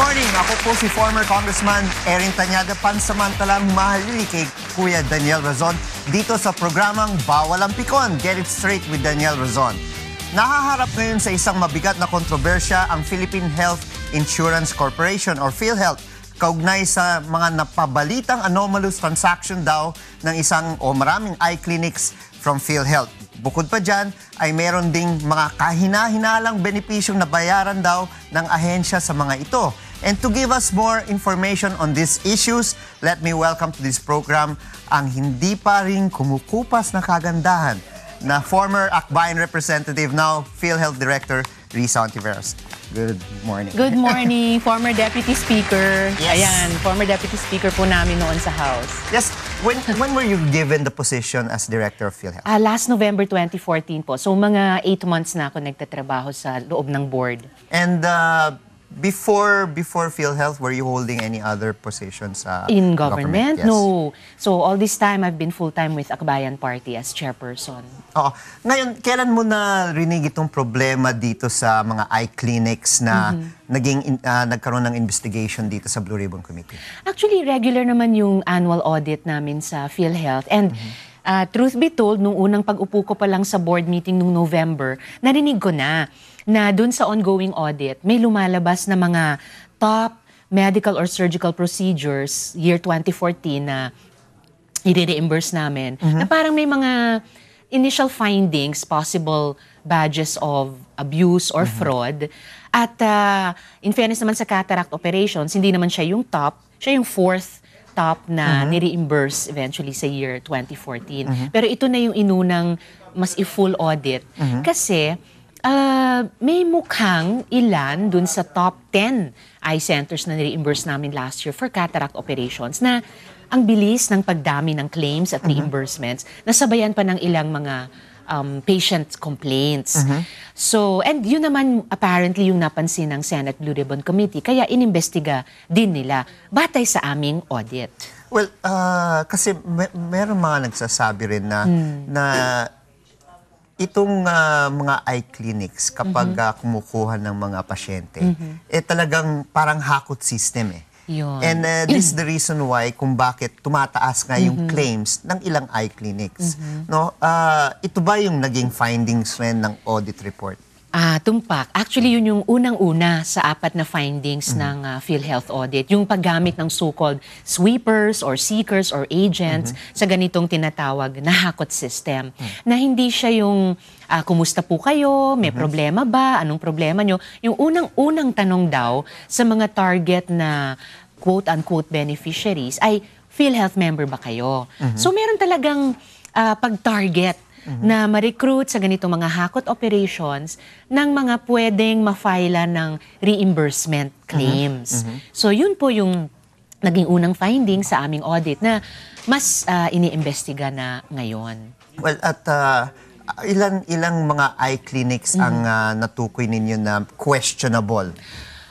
morning. Ako po si former Congressman Erin Tanyada pansamantalang mahalili kay Kuya Daniel Razon dito sa programang Bawal ang Pikon. Get it straight with Daniel Razon. Nahaharap ngayon sa isang mabigat na kontrobersya ang Philippine Health Insurance Corporation or PhilHealth kaugnay sa mga napabalitang anomalous transaction daw ng isang o maraming eye clinics from PhilHealth. Bukod pa dyan, ay meron ding mga kahina-hinalang benepisyong nabayaran daw ng ahensya sa mga ito. And to give us more information on these issues, let me welcome to this program ang hindi pa rin kumukupas na kagandahan na former Akbayan representative, now PhilHealth Director, Risa Antiveros. Good morning. Good morning, former Deputy Speaker. Yes. Ayan, former Deputy Speaker po namin noon sa House. Yes. When, when were you given the position as Director of PhilHealth? Uh, last November 2014 po. So mga 8 months na ako nagtatrabaho sa loob ng board. And uh, Before before PhilHealth, were you holding any other positions sa uh, In government? Yes. No. So all this time, I've been full-time with Akbayan Party as chairperson. Oo. Ngayon, kailan mo na rinig itong problema dito sa mga eye clinics na mm-hmm. naging in- ah, nagkaroon ng investigation dito sa Blue Ribbon Committee? Actually, regular naman yung annual audit namin sa PhilHealth. And Uh, truth be told, nung unang pag-upo ko pa lang sa board meeting nung November, narinig ko na na dun sa ongoing audit, may lumalabas na mga top medical or surgical procedures year 2014 na i-reimburse namin. Uh-huh. Na parang may mga initial findings, possible badges of abuse or uh-huh. fraud. At uh, in fairness naman sa cataract operations, hindi naman siya yung top, siya yung fourth top na uh-huh. ni-reimburse eventually sa year 2014. Uh-huh. Pero ito na yung inunang mas i-full audit. Uh-huh. Kasi uh, may mukhang ilan dun sa top 10 eye centers na ni-reimburse namin last year for cataract operations na ang bilis ng pagdami ng claims at mm-hmm. reimbursements, uh-huh. nasabayan pa ng ilang mga um, patient complaints. Uh-huh. So, and yun naman apparently yung napansin ng Senate Blue Ribbon Committee, kaya inimbestiga din nila batay sa aming audit. Well, uh, kasi may, meron mga nagsasabi rin na, hmm. na itong uh, mga eye clinics kapag mm-hmm. uh, kumukuha ng mga pasyente, mm-hmm. eh talagang parang hakot system eh. Yun. And uh, this is the reason why kung bakit tumataas nga yung mm-hmm. claims ng ilang eye clinics. Mm-hmm. No, uh, ito ba yung naging findings when ng audit report? Ah, tumpak. Actually, yun yung unang-una sa apat na findings mm. ng uh, PhilHealth audit, yung paggamit ng so-called sweepers or seekers or agents mm-hmm. sa ganitong tinatawag na hakot system. Mm. Na hindi siya yung uh, kumusta po kayo, may mm-hmm. problema ba, anong problema nyo. Yung unang-unang tanong daw sa mga target na quote-unquote beneficiaries ay PhilHealth member ba kayo? Mm-hmm. So meron talagang uh, pag-target mm-hmm. na ma-recruit sa ganitong mga hakot operations ng mga pwedeng ma-file ng reimbursement mm-hmm. claims. Mm-hmm. Mm-hmm. So yun po yung naging unang finding sa aming audit na mas uh, iniimbestiga na ngayon. Well, at uh, ilan ilang mga eye clinics mm-hmm. ang uh, natukoy ninyo na questionable?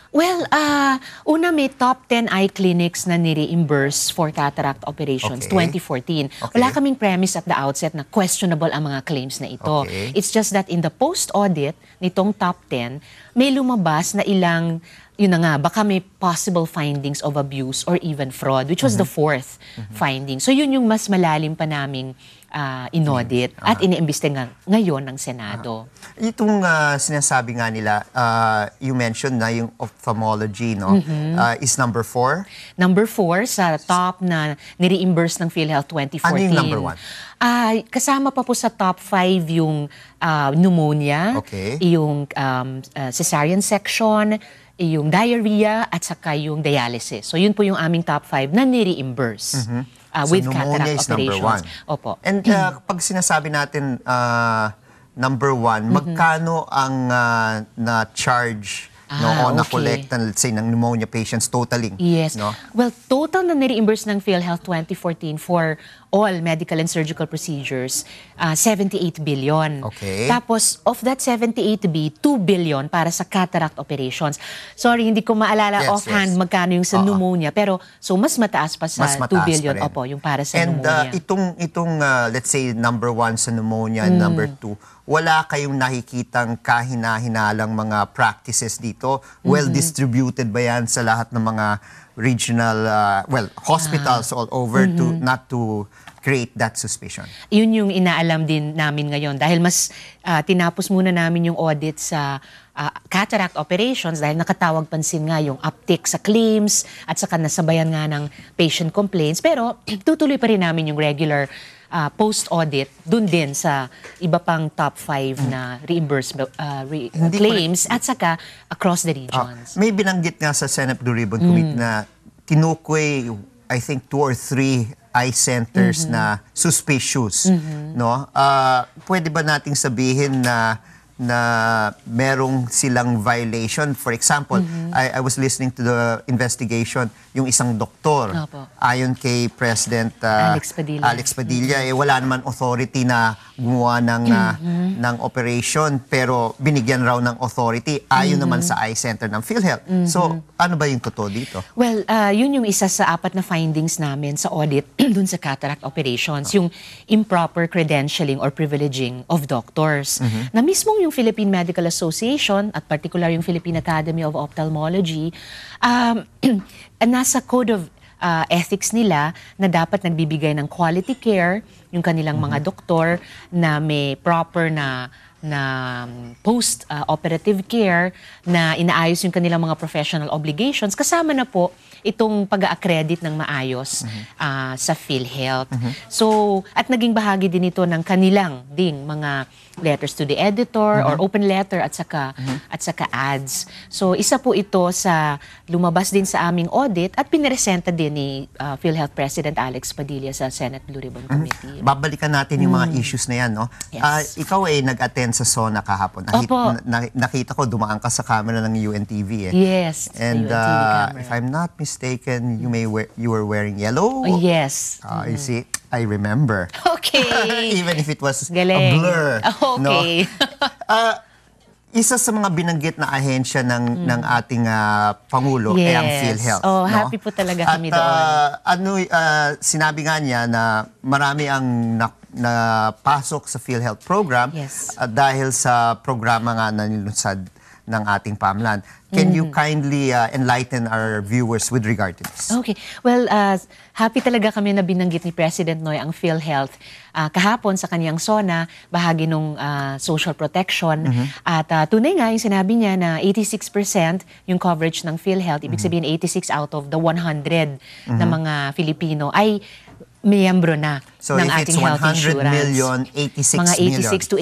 Well, uh, una may top 10 eye clinics na ni-reimburse for cataract operations okay. 2014. Okay. Wala kaming premise at the outset na questionable ang mga claims na ito. Okay. It's just that in the post-audit nitong top 10, may lumabas na ilang yun na nga, baka may possible findings of abuse or even fraud, which was mm-hmm. the mhm. fourth mm-hmm. finding. So yun yung mas malalim pa naming uh, inaudit uh-huh. at ah. iniimbestiga ngayon ng Senado. Uh-huh. Itong uh, sinasabi nga nila, uh, you mentioned na yung ophthalmology, no? Mm-hmm. Uh, is number four? Number four sa top na nireimburse ng PhilHealth 2014. Ano yung number one? Uh, kasama pa po sa top 5 yung uh, pneumonia, okay. yung um, uh, cesarean section, yung diarrhea, at saka yung dialysis. So yun po yung aming top 5 na nireimburse. Mm-hmm uh, with so, cataract operations. number one. Opo. And uh, mm. pag sinasabi natin uh, number one, mm-hmm. magkano ang uh, na-charge Ah, no, o okay. na-collect, let's say, ng pneumonia patients totaling. Yes. No? Well, total na ni-reimburse ng PhilHealth 2014 for all medical and surgical procedures, uh, ah, 78 billion. Okay. Tapos, of that 78 B, 2 billion para sa cataract operations. Sorry, hindi ko maalala yes, offhand yes. magkano yung sa uh-huh. pneumonia, pero so mas mataas pa sa mas mataas 2 billion. Opo, yung para sa And, uh, pneumonia. And uh, itong, itong uh, let's say, number 1 sa pneumonia mm. number 2, wala kayong nakikitang kahina-hinalang mga practices dito? Well-distributed mm-hmm. ba yan sa lahat ng mga regional, uh, well, hospitals ah. all over to mm-hmm. not to create that suspicion? Yun yung inaalam din namin ngayon dahil mas ah, tinapos muna namin yung audit sa ah, cataract operations dahil nakatawag pansin nga yung uptick sa claims at saka nasabayan nga ng patient complaints. Pero tutuloy pa rin namin yung regular uh, post-audit dun din sa iba pang top 5 na reimbursement uh, ah, re- Hindi claims at saka across the ah, regions. Ah, may binanggit nga sa Senate Blue Ribbon Committee mm. na tinukoy I think two or three eye centers mm-hmm. na suspicious, mm-hmm. no? Uh, pwede ba nating sabihin na na merong silang violation. For example, mm-hmm. I, I was listening to the investigation, yung isang doktor, Opo. ayon kay President uh, Alex Padilla, Alex Padilla mm-hmm. eh, wala naman authority na gumawa ng, uh, mm-hmm. ng operation, pero binigyan raw ng authority ayon mm-hmm. naman sa eye center ng PhilHealth. Mm-hmm. So, ano ba yung totoo dito? Well, uh, yun yung isa sa apat na findings namin sa audit dun sa cataract operations, oh. yung improper credentialing or privileging of doctors, mm-hmm. na mismong yung yung Philippine Medical Association at particular yung Philippine Academy of Ophthalmology, um, nasa code of uh, ethics nila na dapat nagbibigay ng quality care yung kanilang mm-hmm. mga doktor na may proper na na um, post-operative uh, care na inaayos yung kanilang mga professional obligations kasama na po itong pag-accredit ng maayos mm-hmm. uh, sa PhilHealth. Mm-hmm. So, at naging bahagi din ito ng kanilang ding mga letters to the editor mm-hmm. or open letter at saka mm-hmm. at saka ads. So, isa po ito sa lumabas din sa aming audit at pinresenta din ni uh, PhilHealth President Alex Padilla sa Senate Blue Ribbon mm-hmm. Committee. Mm-hmm. Babalikan natin yung mga mm-hmm. issues na yan, no? Yes. Uh, ikaw ay nag-attend event sa SONA kahapon. Nahit, Opo. Na, nakita ko, dumaan ka sa camera ng UNTV eh. Yes, And uh, if I'm not mistaken, you may wear, you were wearing yellow. Oh, yes. Uh, You mm. see, I remember. Okay. Even if it was a blur. Okay. No? Uh, isa sa mga binanggit na ahensya ng mm. ng ating ah, pangulo ay ang Yes. PhilHealth. Oh, happy po talaga At, kami doon. ah, ano ah, sinabi nga niya na marami ang nak- na pasok sa PhilHealth program yes. uh, dahil sa programa nga na nilunsad ng ating pamlan. Can mm. you mm-hmm. kindly uh, enlighten our viewers with regard to this? Okay. Well, uh, happy talaga kami na binanggit ni President Noy ang PhilHealth uh, kahapon sa kanyang SONA, bahagi ng uh, social protection. Mm-hmm. At uh, tunay nga yung sinabi niya na 86% yung coverage ng PhilHealth, ibig mm-hmm. sabihin 86 out of the 100 mm-hmm. na mga Filipino ay miyembro na so ng ating health insurance. million, 86 mga 86 million. to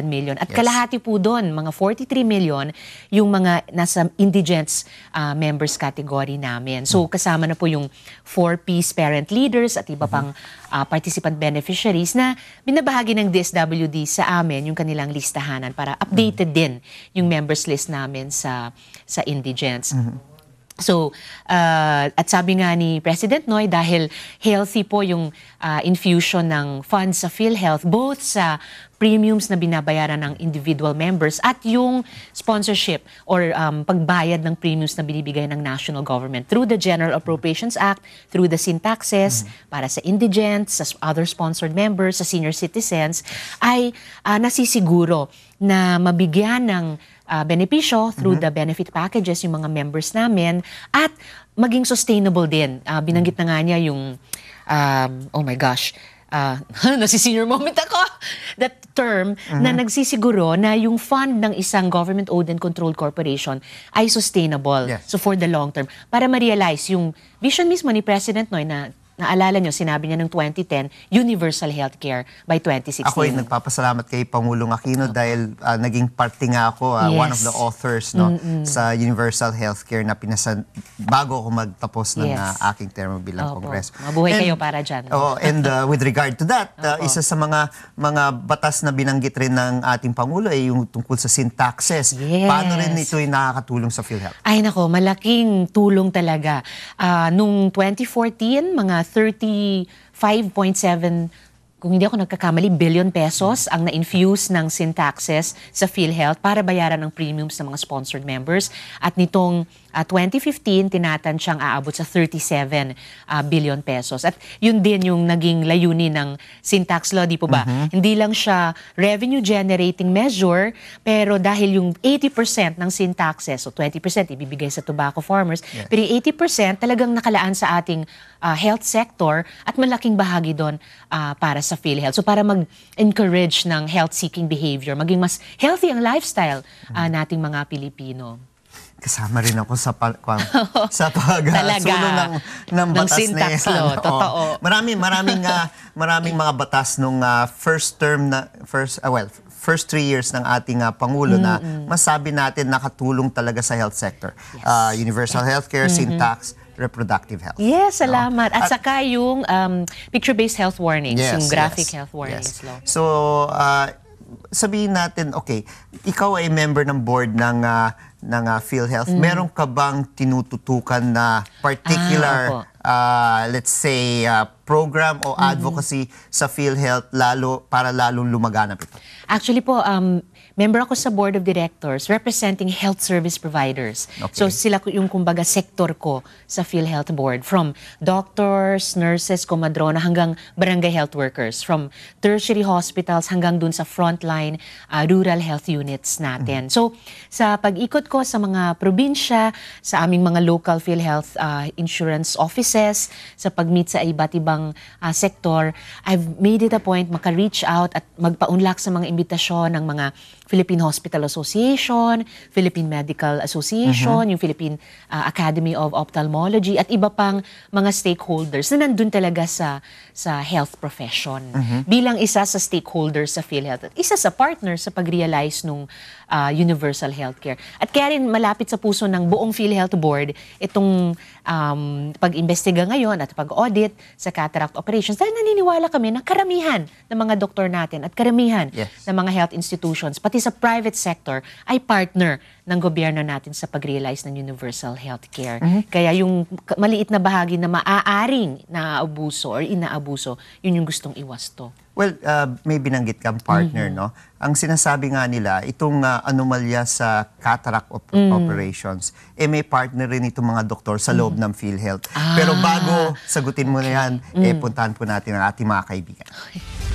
87 million. At yes. kalahati po doon, mga 43 million, yung mga nasa indigents uh, members category namin. So hmm. kasama na po yung 4Ps parent leaders at iba hmm. pang uh, participant beneficiaries na binabahagi ng DSWD sa amin yung kanilang listahanan para hmm. updated mm -hmm. din yung members list namin sa sa indigents. Mm-hmm. So, uh, at sabi nga ni President Noy, dahil healthy po yung uh, infusion ng funds sa PhilHealth, both sa premiums na binabayaran ng individual members at yung sponsorship or um, pagbayad ng premiums na binibigay ng national government through the General Appropriations Act, through the sin taxes, mm. Mm-hmm. para sa indigent, sa other sponsored members, sa senior citizens, ay uh, nasisiguro na mabigyan ng uh, benepisyo through mm-hmm. the benefit packages yung mga members namin at maging sustainable din. Uh, binanggit na nga niya yung um, oh my gosh, uh, nasi-senior moment ako, that term mm-hmm. na nagsisiguro na yung fund ng isang government-owned and controlled corporation ay sustainable. Yes. So for the long term. Para ma-realize yung vision mismo ni President Noy na Naalala nyo, sinabi niya ng 2010, universal healthcare by 2016. Ako ay nagpapasalamat kay Pangulong Aquino oh. dahil uh, naging party nga ako, uh, yes. one of the authors no mm-hmm. sa universal healthcare na pinasa bago ako magtapos ng yes. uh, aking termo bilang Kongres. Mabuhay and, kayo para dyan. Oh, and uh, with regard to that, uh, isa sa mga mga batas na binanggit rin ng ating Pangulo ay yung tungkol sa syntaxes. Yes. Paano rin ito ay nakakatulong sa PhilHealth? Ay nako, malaking tulong talaga. Uh, nung 2014, mga 35.7 kung hindi ako nagkakamali, billion pesos ang na-infuse ng Syntaxis sa PhilHealth para bayaran ang premiums ng mga sponsored members. At nitong uh, ah, 2015, tinatan siyang aabot sa 37 uh, ah, billion pesos. At yun din yung naging layunin ng Syntax Law, di po ba? Uh-huh. Hindi lang siya revenue-generating measure, pero dahil yung 80% ng Syntaxis, so 20% ibibigay sa tobacco farmers, yes. pero yung 80% talagang nakalaan sa ating uh, health sector at malaking bahagi doon uh, para sa PhilHealth. So para mag-encourage ng health-seeking behavior, maging mas healthy ang lifestyle uh, nating mga Pilipino kasama rin ako sa pal- sa pag Talaga. ng ng batas na yan. Law, Oo. totoo. Marami maraming uh, maraming mga batas nung uh, first term na first uh, well first three years ng ating uh, Pangulo mm-hmm. na masabi natin nakatulong talaga sa health sector. Yes. Uh, universal healthcare, mm-hmm. SINTAX, reproductive health. Yes, salamat. No? At, At saka yung um, picture-based health warnings, yes, yung graphic yes, health warnings. Yes. So, uh, sabihin natin, okay, ikaw ay member ng board ng uh, ng uh, PhilHealth. Mm. Meron ka bang tinututukan na particular ah, uh, let's say uh, program o mm-hmm. advocacy mm sa PhilHealth lalo para lalong lumaganap ito? Actually po um member ako sa board of directors representing health service providers. Okay. So sila yung kumbaga sector ko sa PhilHealth Board from doctors, nurses, komadrona hanggang barangay health workers, from tertiary hospitals hanggang dun sa frontline uh, rural health units natin. Mm. So sa pag-ikot ko sa mga probinsya, sa aming mga local PhilHealth uh, insurance offices, sa pag-meet sa iba't ibang uh, sector, I've made it a point maka-reach out at magpaunlak sa mga imbitasyon ng mga Philippine Hospital Association, Philippine Medical Association, uh-huh. yung Philippine uh, Academy of Ophthalmology at iba pang mga stakeholders na nandun talaga sa sa health profession. Uh-huh. Bilang isa sa stakeholders sa PhilHealth at isa sa partner sa pag-realize nung uh, universal healthcare. At kaya rin malapit sa puso ng buong PhilHealth Board itong um, pag-imbestiga ngayon at pag-audit sa cataract operations dahil naniniwala kami na karamihan ng mga doktor natin at karamihan yes. ng mga health institutions, pati sa private sector, ay partner ng gobyerno natin sa pag-realize ng universal health care. Mm-hmm. Kaya yung maliit na bahagi na maaaring naabuso or inaabuso, yun yung gustong iwasto. Well, uh, may binanggit kang partner, mm-hmm. no? Ang sinasabi nga nila, itong uh, anomalya sa cataract op- mm. operations, eh may partner rin itong mga doktor sa loob mm. ng PhilHealth. Ah. Pero bago sagutin mo okay. na yan, eh, mm. eh puntahan po natin ang ating mga kaibigan. Okay.